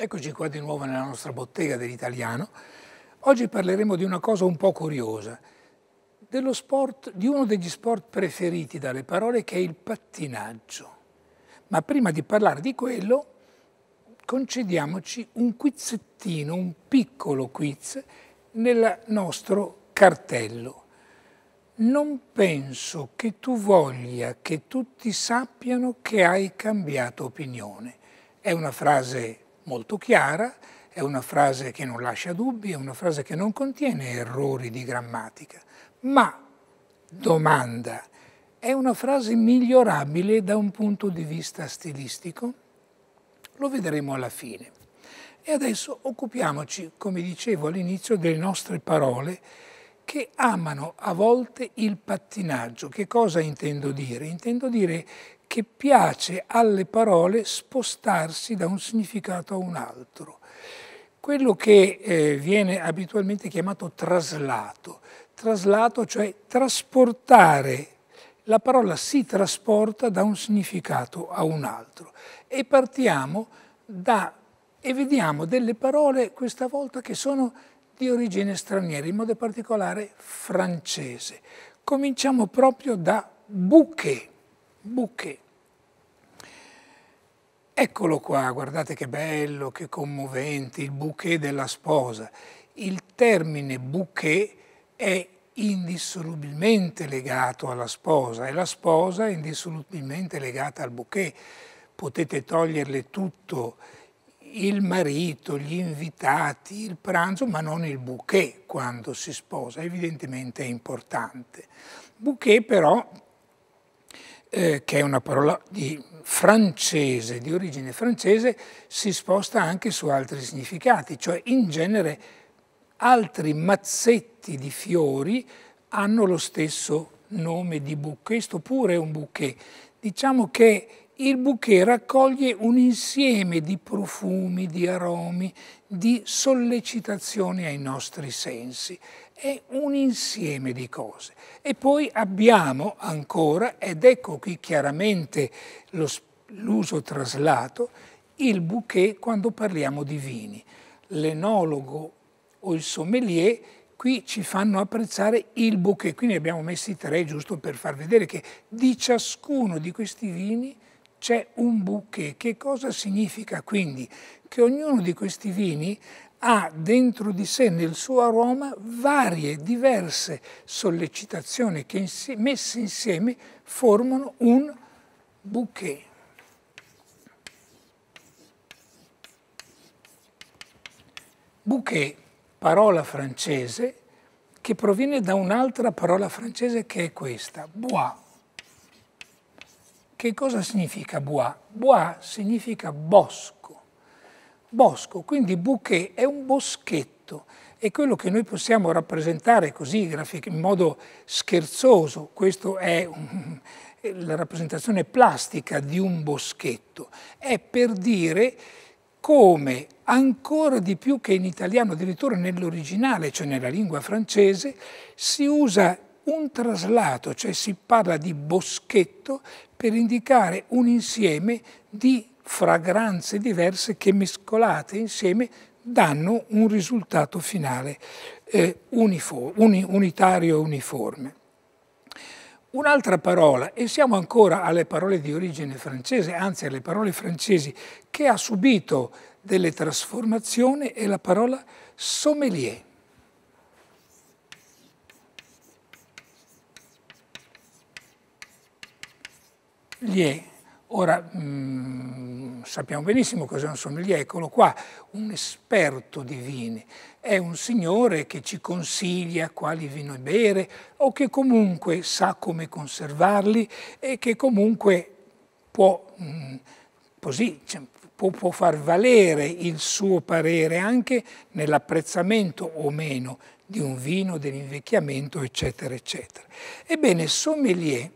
Eccoci qua di nuovo nella nostra bottega dell'italiano. Oggi parleremo di una cosa un po' curiosa, sport, di uno degli sport preferiti dalle parole che è il pattinaggio. Ma prima di parlare di quello, concediamoci un quizzettino, un piccolo quiz nel nostro cartello. Non penso che tu voglia che tutti sappiano che hai cambiato opinione. È una frase molto chiara, è una frase che non lascia dubbi, è una frase che non contiene errori di grammatica, ma domanda, è una frase migliorabile da un punto di vista stilistico? Lo vedremo alla fine. E adesso occupiamoci, come dicevo all'inizio, delle nostre parole che amano a volte il pattinaggio. Che cosa intendo dire? Intendo dire che piace alle parole spostarsi da un significato a un altro. Quello che eh, viene abitualmente chiamato traslato, traslato cioè trasportare, la parola si trasporta da un significato a un altro e partiamo da e vediamo delle parole questa volta che sono di origine straniera, in modo particolare francese. Cominciamo proprio da Bouquet. Bouquet. Eccolo qua, guardate che bello, che commovente, il bouquet della sposa. Il termine bouquet è indissolubilmente legato alla sposa e la sposa è indissolubilmente legata al bouquet. Potete toglierle tutto il marito, gli invitati, il pranzo, ma non il bouquet quando si sposa, evidentemente è importante. Bouquet però, eh, che è una parola di francese, di origine francese, si sposta anche su altri significati, cioè in genere altri mazzetti di fiori hanno lo stesso nome di bouquet, questo pure è un bouquet. Diciamo che il bouquet raccoglie un insieme di profumi, di aromi, di sollecitazioni ai nostri sensi. È un insieme di cose. E poi abbiamo ancora, ed ecco qui chiaramente l'uso traslato, il bouquet quando parliamo di vini. L'enologo o il sommelier qui ci fanno apprezzare il bouquet, qui ne abbiamo messi tre giusto per far vedere che di ciascuno di questi vini c'è un bouquet. Che cosa significa quindi? Che ognuno di questi vini ha dentro di sé, nel suo aroma, varie, diverse sollecitazioni che messe insieme formano un bouquet. Bouquet, parola francese, che proviene da un'altra parola francese che è questa, bois, che cosa significa bois? Bois significa bosco. Bosco, quindi bouquet è un boschetto, è quello che noi possiamo rappresentare così in modo scherzoso, questa è un, la rappresentazione plastica di un boschetto, è per dire come ancora di più che in italiano, addirittura nell'originale, cioè nella lingua francese, si usa un traslato, cioè si parla di boschetto per indicare un insieme di fragranze diverse che mescolate insieme danno un risultato finale eh, uniform, uni, unitario e uniforme. Un'altra parola, e siamo ancora alle parole di origine francese, anzi alle parole francesi, che ha subito delle trasformazioni, è la parola sommelier. gli è, Ora, mh, mm, sappiamo benissimo cos'è un sommelier, eccolo qua, un esperto di vini. È un signore che ci consiglia quali vino bere o che comunque sa come conservarli e che comunque può, mh, mm, così, cioè, può, può far valere il suo parere anche nell'apprezzamento o meno di un vino, dell'invecchiamento, eccetera, eccetera. Ebbene, sommelier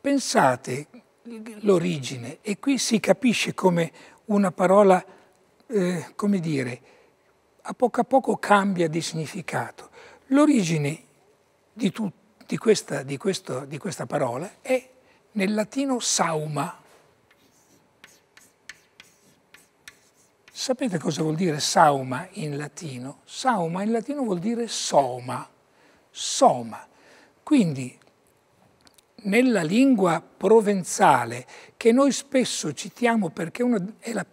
Pensate l'origine e qui si capisce come una parola, eh, come dire, a poco a poco cambia di significato. L'origine di, di, questa, di, questo, di questa parola è nel latino sauma. Sapete cosa vuol dire sauma in latino? Sauma in latino vuol dire soma, soma. Quindi nella lingua provenzale, che noi spesso citiamo perché una, è la,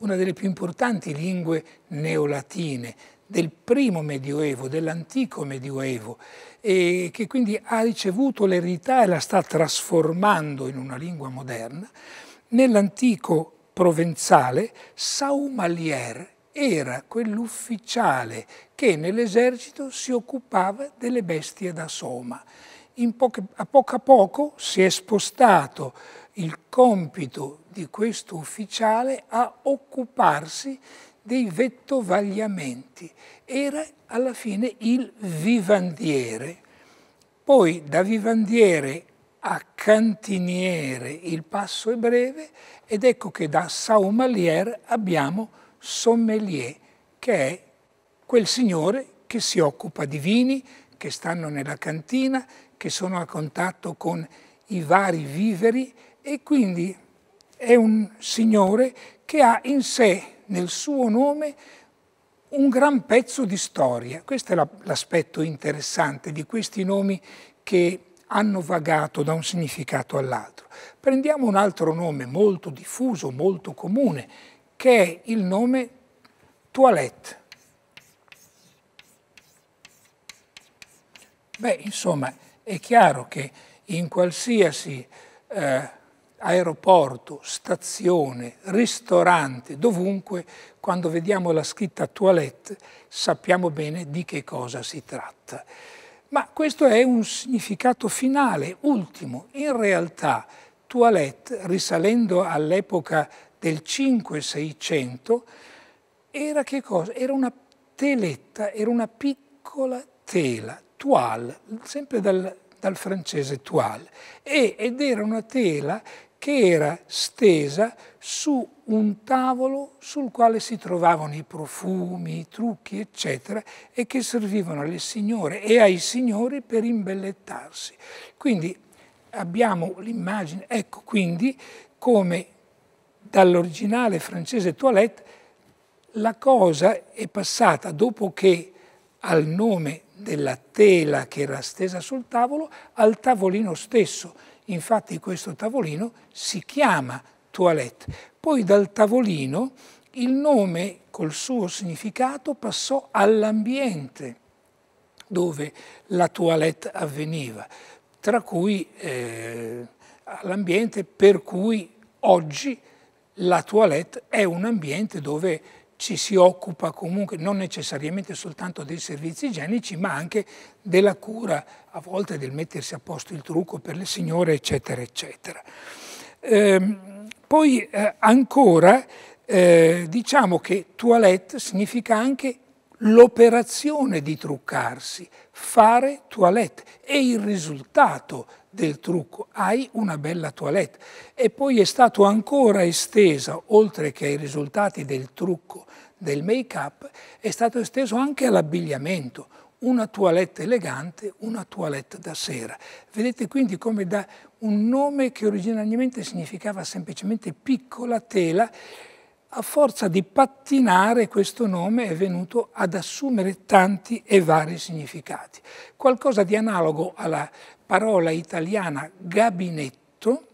una delle più importanti lingue neolatine, del primo Medioevo, dell'antico Medioevo, e che quindi ha ricevuto l'eredità e la sta trasformando in una lingua moderna, nell'antico provenzale Saumalier era quell'ufficiale che nell'esercito si occupava delle bestie da soma poche, a poco a poco si è spostato il compito di questo ufficiale a occuparsi dei vettovagliamenti. Era alla fine il vivandiere. Poi da vivandiere a cantiniere il passo è breve ed ecco che da saumalier abbiamo sommelier, che è quel signore che si occupa di vini, che stanno nella cantina, che sono a contatto con i vari viveri e quindi è un signore che ha in sé, nel suo nome, un gran pezzo di storia. Questo è l'aspetto interessante di questi nomi che hanno vagato da un significato all'altro. Prendiamo un altro nome molto diffuso, molto comune, che è il nome toilette. Beh, insomma, è chiaro che in qualsiasi eh, aeroporto, stazione, ristorante, dovunque, quando vediamo la scritta toilette sappiamo bene di che cosa si tratta. Ma questo è un significato finale, ultimo. In realtà toilette, risalendo all'epoca del 5-600, era, era una teletta, era una piccola tela, toile, sempre dal, dal francese toile, e, ed era una tela che era stesa su un tavolo sul quale si trovavano i profumi, i trucchi, eccetera, e che servivano alle signore e ai signori per imbellettarsi. Quindi abbiamo l'immagine, ecco quindi come dall'originale francese toilette la cosa è passata dopo che al nome della tela che era stesa sul tavolo, al tavolino stesso. Infatti questo tavolino si chiama toilette. Poi dal tavolino il nome col suo significato passò all'ambiente dove la toilette avveniva, tra cui eh, l'ambiente per cui oggi la toilette è un ambiente dove ci si occupa comunque non necessariamente soltanto dei servizi igienici ma anche della cura, a volte del mettersi a posto il trucco per le signore eccetera eccetera. Eh, poi eh, ancora eh, diciamo che toilette significa anche l'operazione di truccarsi, fare toilette e il risultato del trucco, hai una bella toilette. E poi è stato ancora esteso, oltre che ai risultati del trucco, del make-up, è stato esteso anche all'abbigliamento, una toilette elegante, una toilette da sera. Vedete quindi come da un nome che originariamente significava semplicemente piccola tela, a forza di pattinare questo nome è venuto ad assumere tanti e vari significati. Qualcosa di analogo alla parola italiana gabinetto,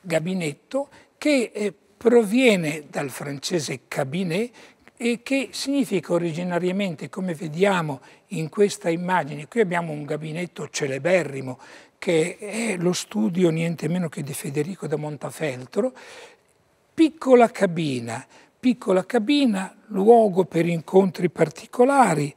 gabinetto che eh, proviene dal francese cabinet e che significa originariamente, come vediamo in questa immagine, qui abbiamo un gabinetto celeberrimo che è lo studio niente meno che di Federico da Montafeltro, piccola cabina, piccola cabina, luogo per incontri particolari,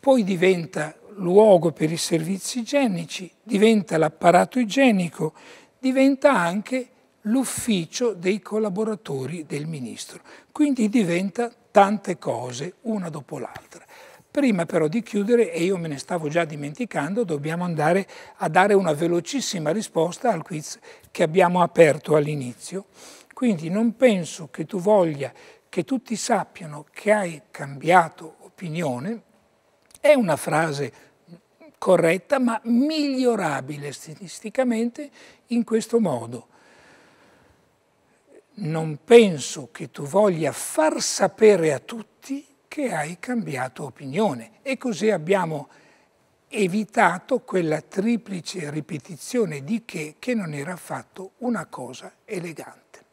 poi diventa luogo per i servizi igienici, diventa l'apparato igienico, diventa anche l'ufficio dei collaboratori del ministro. Quindi diventa tante cose, una dopo l'altra. Prima però di chiudere, e io me ne stavo già dimenticando, dobbiamo andare a dare una velocissima risposta al quiz che abbiamo aperto all'inizio. Quindi non penso che tu voglia che tutti sappiano che hai cambiato opinione, è una frase corretta ma migliorabile statisticamente in questo modo. Non penso che tu voglia far sapere a tutti che hai cambiato opinione e così abbiamo evitato quella triplice ripetizione di che che non era affatto una cosa elegante.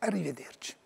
Arrivederci.